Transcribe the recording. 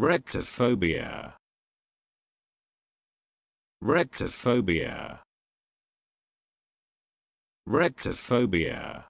Rectophobia. Rectophobia. Rectophobia.